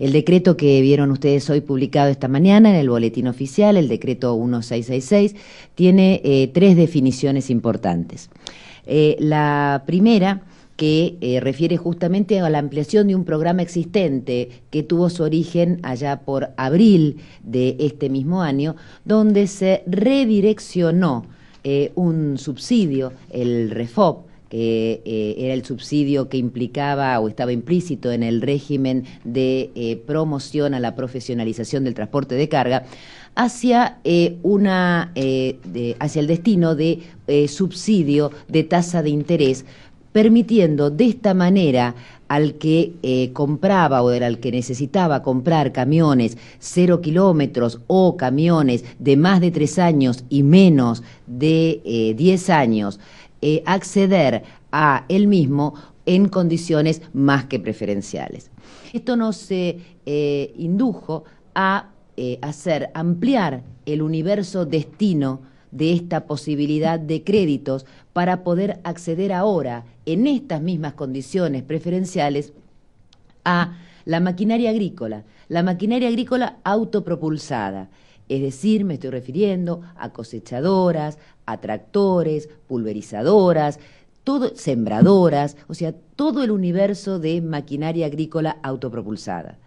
El decreto que vieron ustedes hoy publicado esta mañana en el boletín oficial, el decreto 1666, tiene eh, tres definiciones importantes. Eh, la primera que eh, refiere justamente a la ampliación de un programa existente que tuvo su origen allá por abril de este mismo año, donde se redireccionó un subsidio, el REFOP, que eh, era el subsidio que implicaba o estaba implícito en el régimen de eh, promoción a la profesionalización del transporte de carga, hacia eh, una hacia el destino de subsidio de tasa de interés, permitiendo de esta manera al que compraba o era el que necesitaba comprar camiones cero kilómetros o camiones de más de tres años y menos de diez años, eh, acceder a él mismo en condiciones más que preferenciales. Esto nos eh, indujo a eh, hacer ampliar el universo destino de esta posibilidad de créditos para poder acceder ahora, en estas mismas condiciones preferenciales, a la maquinaria agrícola, la maquinaria agrícola autopropulsada. Es decir, me estoy refiriendo a cosechadoras, a tractores, pulverizadoras, todo, sembradoras, o sea, todo el universo de maquinaria agrícola autopropulsada.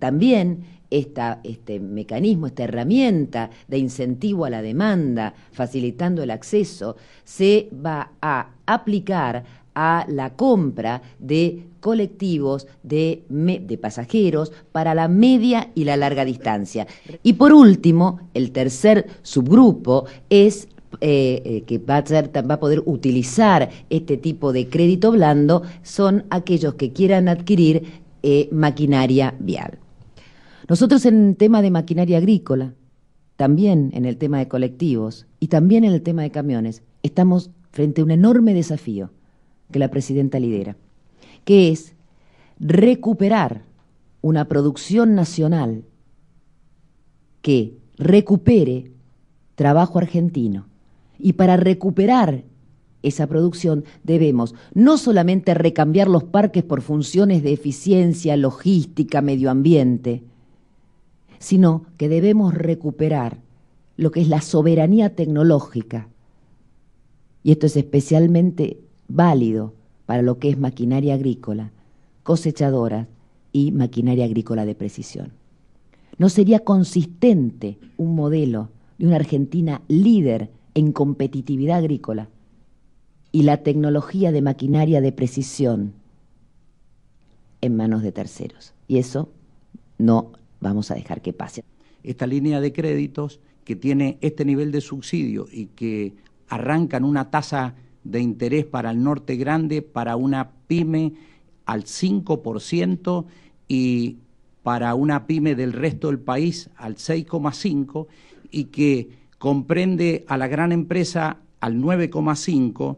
También este mecanismo, esta herramienta de incentivo a la demanda, facilitando el acceso, se va a aplicar a la compra de colectivos de, pasajeros para la media y la larga distancia. Y por último, el tercer subgrupo es eh, eh, que va a, va a poder utilizar este tipo de crédito blando, son aquellos que quieran adquirir eh, maquinaria vial. Nosotros en el tema de maquinaria agrícola, también en el tema de colectivos y también en el tema de camiones, estamos frente a un enorme desafío que la presidenta lidera, que es recuperar una producción nacional que recupere trabajo argentino. Y para recuperar esa producción debemos no solamente recambiar los parques por funciones de eficiencia, logística, medio ambiente, sino que debemos recuperar lo que es la soberanía tecnológica. Y esto es especialmente válido para lo que es maquinaria agrícola, cosechadoras y maquinaria agrícola de precisión. No sería consistente un modelo de una Argentina líder en competitividad agrícola y la tecnología de maquinaria de precisión en manos de terceros. Y eso no vamos a dejar que pase. Esta línea de créditos que tiene este nivel de subsidio y que arrancan una tasa de interés para el norte grande, para una pyme al 5% y para una pyme del resto del país al 6,5% y que comprende a la gran empresa al 9,5%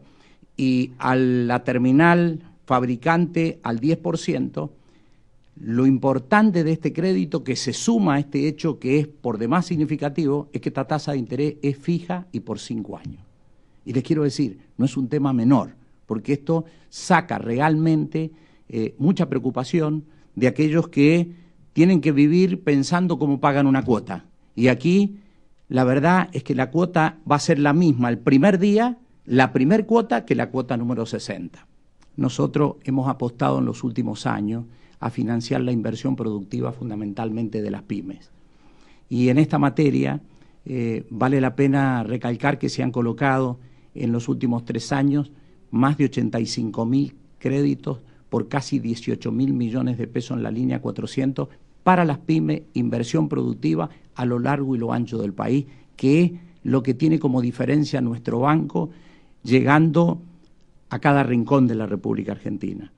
y a la terminal fabricante al 10%, lo importante de este crédito que se suma a este hecho que es por demás significativo es que esta tasa de interés es fija y por cinco años. Y les quiero decir, no es un tema menor, porque esto saca realmente eh, mucha preocupación de aquellos que tienen que vivir pensando cómo pagan una cuota. Y aquí la verdad es que la cuota va a ser la misma el primer día, la primer cuota que la cuota número 60. Nosotros hemos apostado en los últimos años a financiar la inversión productiva fundamentalmente de las pymes. Y en esta materia eh, vale la pena recalcar que se han colocado en los últimos tres años más de 85 mil créditos por casi 18 mil millones de pesos en la línea 400 para las pymes, inversión productiva a lo largo y lo ancho del país, que es lo que tiene como diferencia nuestro banco llegando a cada rincón de la República Argentina.